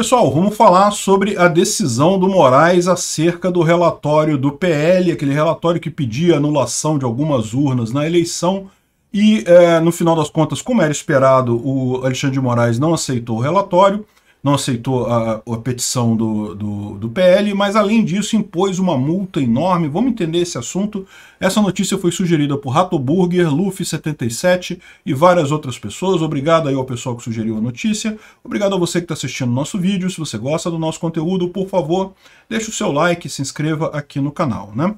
Pessoal, vamos falar sobre a decisão do Moraes acerca do relatório do PL, aquele relatório que pedia anulação de algumas urnas na eleição. E, é, no final das contas, como era esperado, o Alexandre de Moraes não aceitou o relatório não aceitou a, a petição do, do, do, PL, mas além disso impôs uma multa enorme. Vamos entender esse assunto. Essa notícia foi sugerida por Rato Burger, Luffy77 e várias outras pessoas. Obrigado aí ao pessoal que sugeriu a notícia. Obrigado a você que está assistindo o nosso vídeo. Se você gosta do nosso conteúdo, por favor, deixe o seu like, se inscreva aqui no canal. Né?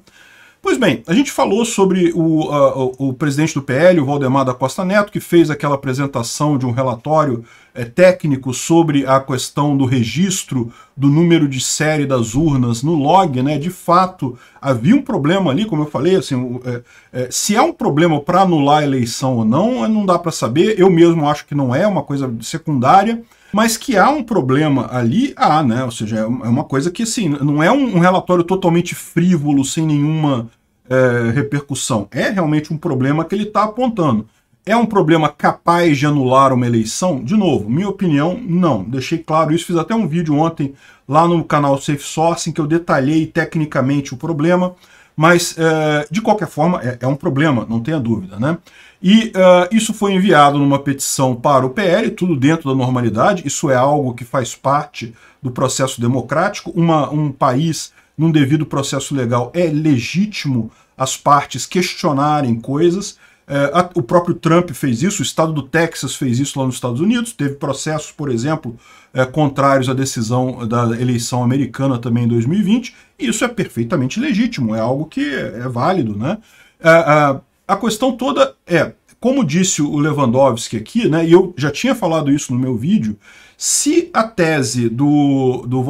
Pois bem, a gente falou sobre o, uh, o presidente do PL, o Valdemar da Costa Neto, que fez aquela apresentação de um relatório é, técnico sobre a questão do registro do número de série das urnas no log. Né? De fato, havia um problema ali, como eu falei, assim, é, é, se é um problema para anular a eleição ou não, não dá para saber. Eu mesmo acho que não é, uma coisa secundária mas que há um problema ali, há, né? Ou seja, é, é uma coisa que, assim, não é um relatório totalmente frívolo, sem nenhuma é, repercussão. É realmente um problema que ele está apontando. É um problema capaz de anular uma eleição? De novo, minha opinião, não. Deixei claro isso, fiz até um vídeo ontem lá no canal Safe Sourcing que eu detalhei tecnicamente o problema. Mas, é, de qualquer forma, é, é, um problema, não tenha dúvida. Né? E é, isso foi enviado numa petição para o PL, tudo dentro da normalidade, isso é algo que faz parte do processo democrático. Uma, um país, num devido processo legal, é legítimo as partes questionarem coisas, é, o próprio Trump fez isso, o estado do Texas fez isso lá nos Estados Unidos, teve processos, por exemplo, é, contrários à decisão da eleição americana também em 2020, e isso é perfeitamente legítimo, é algo que é válido. Né? É, a questão toda é, como disse o Lewandowski aqui, né, e eu já tinha falado isso no meu vídeo, se a tese do, do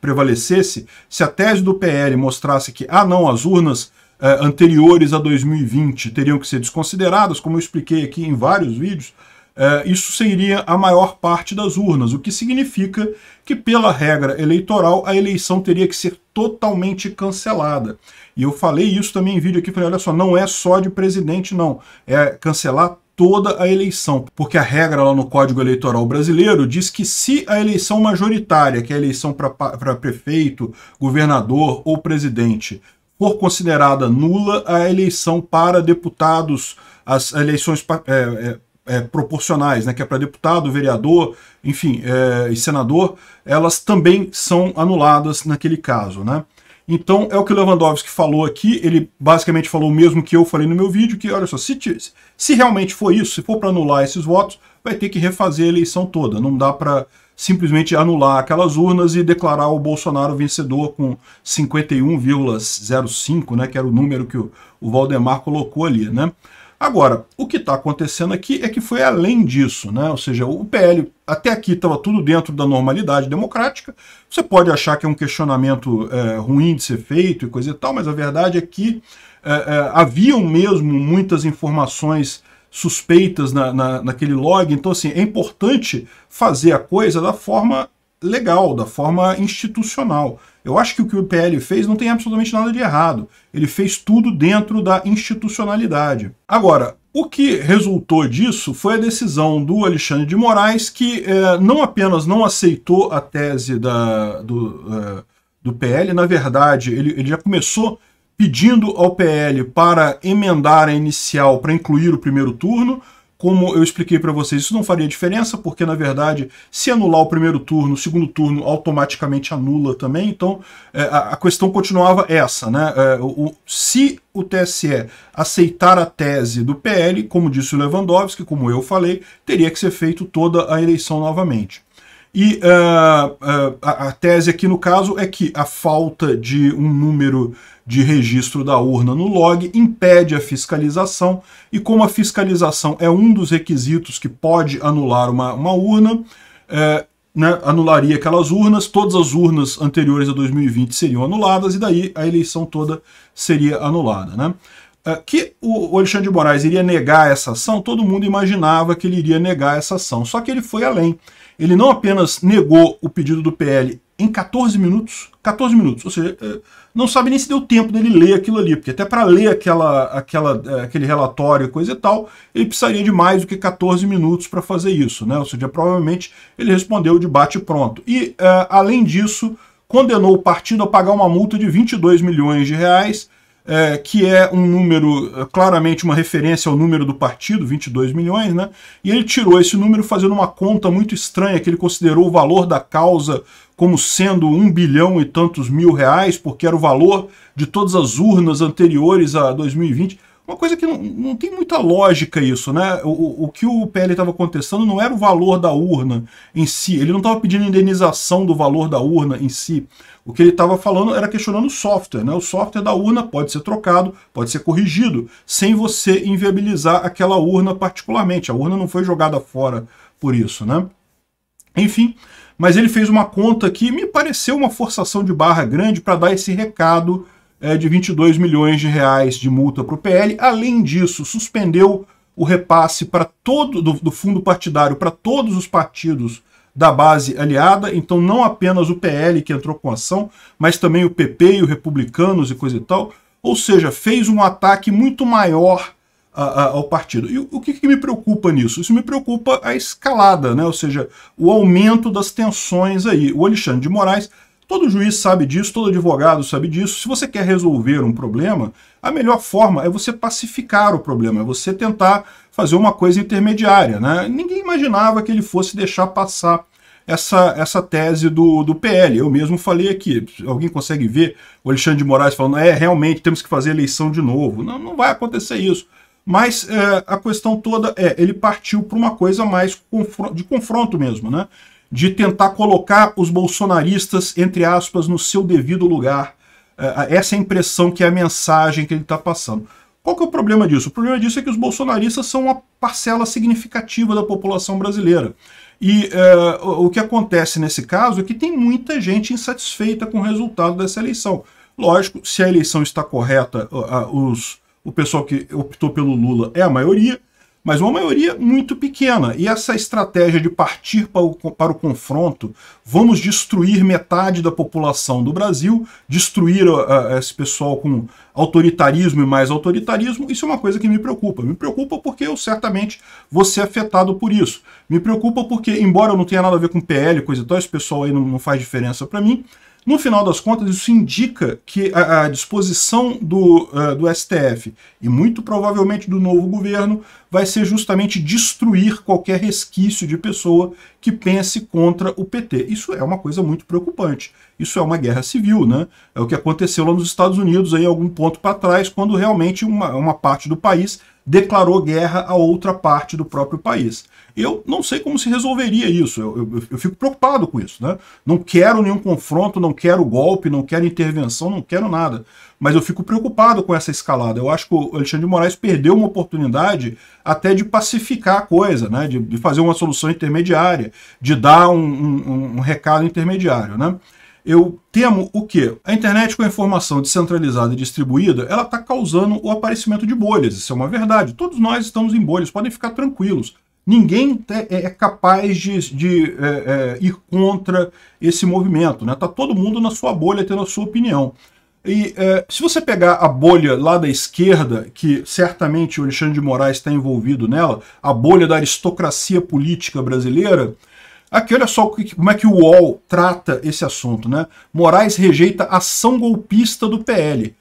prevalecesse, se a tese do PL mostrasse que, ah não, as urnas eh, anteriores a 2020 teriam que ser desconsideradas, como eu expliquei aqui em vários vídeos, eh, isso seria a maior parte das urnas, o que significa que, pela regra eleitoral, a eleição teria que ser totalmente cancelada. E eu falei isso também em vídeo aqui, falei, olha só, não é só de presidente, não. É cancelar toda a eleição, porque a regra lá no Código Eleitoral Brasileiro diz que se a eleição majoritária, que é a eleição para prefeito, governador ou presidente, por considerada nula a eleição para deputados, as eleições é, é, é, proporcionais, né, que é para deputado, vereador, enfim, é, e senador, elas também são anuladas naquele caso. Né? Então é o que o Lewandowski falou aqui, ele basicamente falou o mesmo que eu falei no meu vídeo, que olha só, se, se realmente for isso, se for para anular esses votos, vai ter que refazer a eleição toda, não dá para simplesmente anular aquelas urnas e declarar o Bolsonaro vencedor com 51,05, né, que era o número que o, o Valdemar colocou ali, né? Agora, o que está acontecendo aqui é que foi além disso, né? Ou seja, o PL até aqui estava tudo dentro da normalidade democrática. Você pode achar que é um questionamento é, ruim de ser feito e coisa e tal, mas a verdade é que é, é, haviam mesmo muitas informações suspeitas na, na, naquele log. Então, assim, é importante fazer a coisa da forma legal, da forma institucional. Eu acho que o que o IPL fez não tem absolutamente nada de errado. Ele fez tudo dentro da institucionalidade. Agora, o que resultou disso foi a decisão do Alexandre de Moraes, que eh, não apenas não aceitou a tese da, do, eh, do PL, na verdade, ele, ele já começou pedindo ao PL para emendar a inicial para incluir o primeiro turno. Como eu expliquei para vocês, isso não faria diferença, porque na verdade, se anular o primeiro turno, o segundo turno automaticamente anula também. Então, é, a questão continuava essa, né? É, se o TSE aceitar a tese do PL, como disse o Lewandowski, como eu falei, teria que ser feito toda a eleição novamente. E uh, uh, a, a, tese aqui, no caso, é que a falta de um número de registro da urna no log impede a fiscalização, e como a fiscalização é um dos requisitos que pode anular uma, uma urna, é, né, anularia aquelas urnas, todas as urnas anteriores a 2020 seriam anuladas, e daí a eleição toda seria anulada. Né? É, que o Alexandre de Moraes iria negar essa ação, todo mundo imaginava que ele iria negar essa ação, só que ele foi além ele não apenas negou o pedido do PL em 14 minutos, 14 minutos, ou seja, é, não sabe nem se deu tempo dele ler aquilo ali, porque até para ler aquela, aquela, é, aquele relatório e coisa e tal, ele precisaria de mais do que 14 minutos para fazer isso, né? Ou seja, provavelmente ele respondeu de bate pronto. E, uh, além disso, condenou o partido a pagar uma multa de 22 milhões de reais é, que é um número, é, claramente uma referência ao número do partido, 22 milhões, né? E ele tirou esse número fazendo uma conta muito estranha, que ele considerou o valor da causa como sendo um bilhão e tantos mil reais, porque era o valor de todas as urnas anteriores a 2020. Uma coisa que não, não tem muita lógica isso, né? O, o que o PL estava contestando não era o valor da urna em si, ele não estava pedindo indenização do valor da urna em si. O que ele estava falando era questionando o software. Né? O software da urna pode ser trocado, pode ser corrigido, sem você inviabilizar aquela urna particularmente. A urna não foi jogada fora por isso. Né? Enfim, mas ele fez uma conta que me pareceu uma forçação de barra grande para dar esse recado é, de 22 milhões de reais de multa para o PL. Além disso, suspendeu o repasse para todo do, do fundo partidário para todos os partidos da base aliada, então não apenas o PL que entrou com ação, mas também o PP e os republicanos e coisa e tal, ou seja, fez um ataque muito maior a, a, ao partido. E o, o que, que, me preocupa nisso? Isso me preocupa a escalada, né? ou seja, o aumento das tensões aí. O Alexandre de Moraes Todo juiz sabe disso, todo advogado sabe disso. Se você quer resolver um problema, a melhor forma é você pacificar o problema, é você tentar fazer uma coisa intermediária. Né? Ninguém imaginava que ele fosse deixar passar essa, essa tese do, do PL. Eu mesmo falei aqui, alguém consegue ver o Alexandre de Moraes falando é, realmente temos que fazer eleição de novo. Não, não vai acontecer isso. Mas é, a questão toda é, ele partiu para uma coisa mais de confronto mesmo, né? de tentar colocar os bolsonaristas, entre aspas, no seu devido lugar. É, é, essa é a impressão que é a mensagem que ele está passando. Qual que é o problema disso? O problema disso é que os bolsonaristas são uma parcela significativa da população brasileira. E uh, o que acontece nesse caso é que tem muita gente insatisfeita com o resultado dessa eleição. Lógico, se a eleição está correta, uh, uh, os, o pessoal que optou pelo Lula é a maioria, mas uma maioria muito pequena. E essa estratégia de partir para o, para o confronto, vamos destruir metade da população do Brasil, destruir uh, esse pessoal com autoritarismo e mais autoritarismo, isso é uma coisa que me preocupa. Me preocupa porque eu certamente vou ser afetado por isso. Me preocupa porque, embora eu não tenha nada a ver com PL, coisa e tal, esse pessoal aí não, não faz diferença para mim, no final das contas, isso indica que a, a disposição do, uh, do STF e muito provavelmente do novo governo vai ser justamente destruir qualquer resquício de pessoa que pense contra o PT. Isso é uma coisa muito preocupante. Isso é uma guerra civil, né? É o que aconteceu lá nos Estados Unidos, aí algum ponto para trás, quando realmente uma, uma parte do país declarou guerra a outra parte do próprio país. Eu não sei como se resolveria isso, eu, eu, eu fico preocupado com isso. Né? Não quero nenhum confronto, não quero golpe, não quero intervenção, não quero nada. Mas eu fico preocupado com essa escalada. Eu acho que o Alexandre de Moraes perdeu uma oportunidade até de pacificar a coisa, né? de, de fazer uma solução intermediária, de dar um, um, um recado intermediário. Né? eu temo o quê? A internet com a informação descentralizada e distribuída, ela está causando o aparecimento de bolhas, isso é uma verdade. Todos nós estamos em bolhas, podem ficar tranquilos ninguém é, é capaz de, de é, é, ir contra esse movimento. Está né? Tá todo mundo na sua bolha tendo a sua opinião. E é, se você pegar a bolha lá da esquerda, que certamente o Alexandre de Moraes está envolvido nela, a bolha da aristocracia política brasileira, aqui olha só como é que o UOL trata esse assunto. Né? Moraes rejeita ação golpista do PL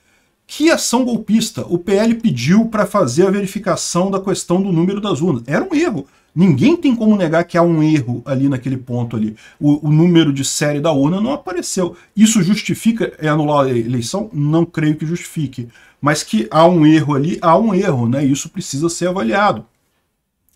que ação golpista o PL pediu para fazer a verificação da questão do número das urnas? Era um erro. Ninguém tem como negar que há um erro ali naquele ponto ali. O, o, número de série da urna não apareceu. Isso justifica é anular a eleição? Não creio que justifique. Mas que há um erro ali, há um erro, né? Isso precisa ser avaliado.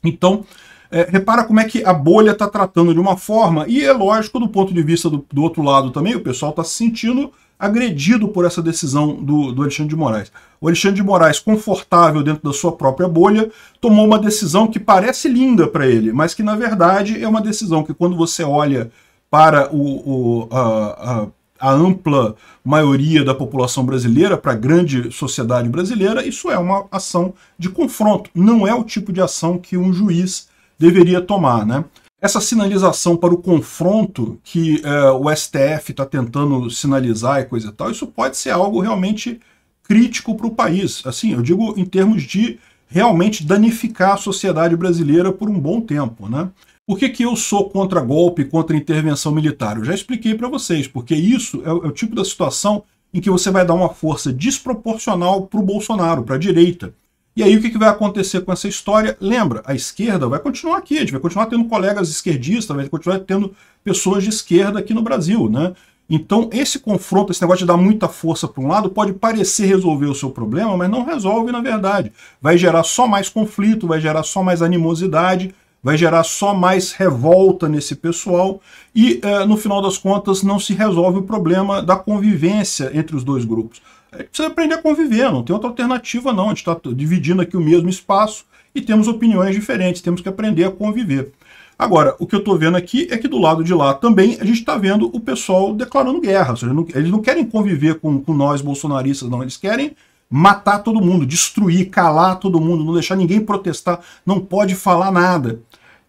Então, é, repara como é que a bolha está tratando de uma forma, e é lógico, do ponto de vista do, do outro lado também, o pessoal está se sentindo agredido por essa decisão do, do Alexandre de Moraes. O Alexandre de Moraes, confortável dentro da sua própria bolha, tomou uma decisão que parece linda para ele, mas que na verdade é uma decisão que quando você olha para o, o a, a, a ampla maioria da população brasileira, para a grande sociedade brasileira, isso é uma ação de confronto, não é o tipo de ação que um juiz deveria tomar. Né? Essa sinalização para o confronto que é, o STF está tentando sinalizar e coisa e tal, isso pode ser algo realmente crítico para o país. Assim, eu digo em termos de realmente danificar a sociedade brasileira por um bom tempo, né? Por que, que eu sou contra golpe, contra intervenção militar? Eu já expliquei para vocês, porque isso é o, é o tipo da situação em que você vai dar uma força desproporcional para o Bolsonaro, para a direita. E aí o que, que vai acontecer com essa história? Lembra, a esquerda vai continuar aqui, a gente vai continuar tendo colegas esquerdistas, vai continuar tendo pessoas de esquerda aqui no Brasil, né? Então, esse confronto, esse negócio de dar muita força para um lado, pode parecer resolver o seu problema, mas não resolve na verdade. Vai gerar só mais conflito, vai gerar só mais animosidade, vai gerar só mais revolta nesse pessoal e, eh, no final das contas, não se resolve o problema da convivência entre os dois grupos gente precisa aprender a conviver, não tem outra alternativa não. A gente está dividindo aqui o mesmo espaço e temos opiniões diferentes, temos que aprender a conviver. Agora, o que eu estou vendo aqui é que do lado de lá também a gente está vendo o pessoal declarando guerra. Seja, não, eles não querem conviver com, com nós bolsonaristas, não. Eles querem matar todo mundo, destruir, calar todo mundo, não deixar ninguém protestar, não pode falar nada.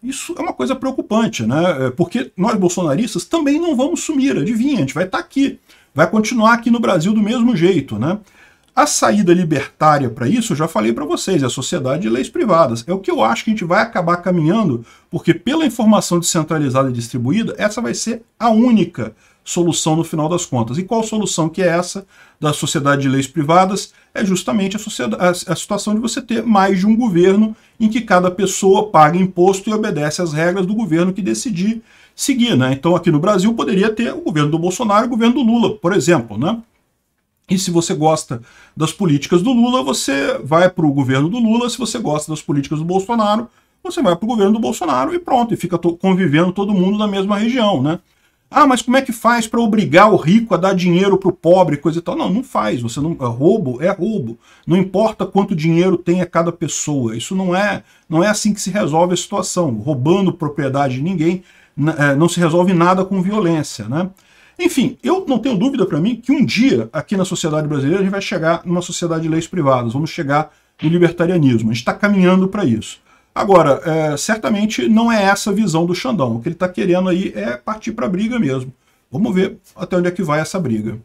Isso é uma coisa preocupante, né? É, porque nós bolsonaristas também não vamos sumir, adivinha, a gente vai estar tá aqui vai continuar aqui no Brasil do mesmo jeito, né? A saída libertária para isso, eu já falei para vocês, é a sociedade de leis privadas. É o que eu acho que a gente vai acabar caminhando, porque pela informação descentralizada e distribuída, essa vai ser a única solução no final das contas. E qual solução que é essa da sociedade de leis privadas? É justamente a, a, situação de você ter mais de um governo em que cada pessoa paga imposto e obedece às regras do governo que decidir seguir. Né? Então aqui no Brasil poderia ter o governo do Bolsonaro e o governo do Lula, por exemplo. Né? E se você gosta das políticas do Lula, você vai para o governo do Lula. Se você gosta das políticas do Bolsonaro, você vai para o governo do Bolsonaro e pronto. E fica convivendo todo mundo na mesma região, né? Ah, mas como é que faz para obrigar o rico a dar dinheiro para o pobre, coisa e tal? Não, não faz. Você não é roubo é roubo. Não importa quanto dinheiro tenha cada pessoa. Isso não é não é assim que se resolve a situação. Roubando propriedade de ninguém é, não se resolve nada com violência, né? Enfim, eu não tenho dúvida para mim que um dia aqui na sociedade brasileira a gente vai chegar numa sociedade de leis privadas. Vamos chegar no libertarianismo. A gente está caminhando para isso. Agora, é, certamente não é essa a visão do Xandão. O que ele está querendo aí é partir para a briga mesmo. Vamos ver até onde é que vai essa briga.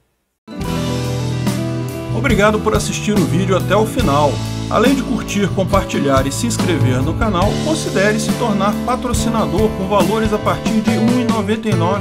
Obrigado por assistir o vídeo até o final. Além de curtir, compartilhar e se inscrever no canal, considere se tornar patrocinador com valores a partir de R$ 1,99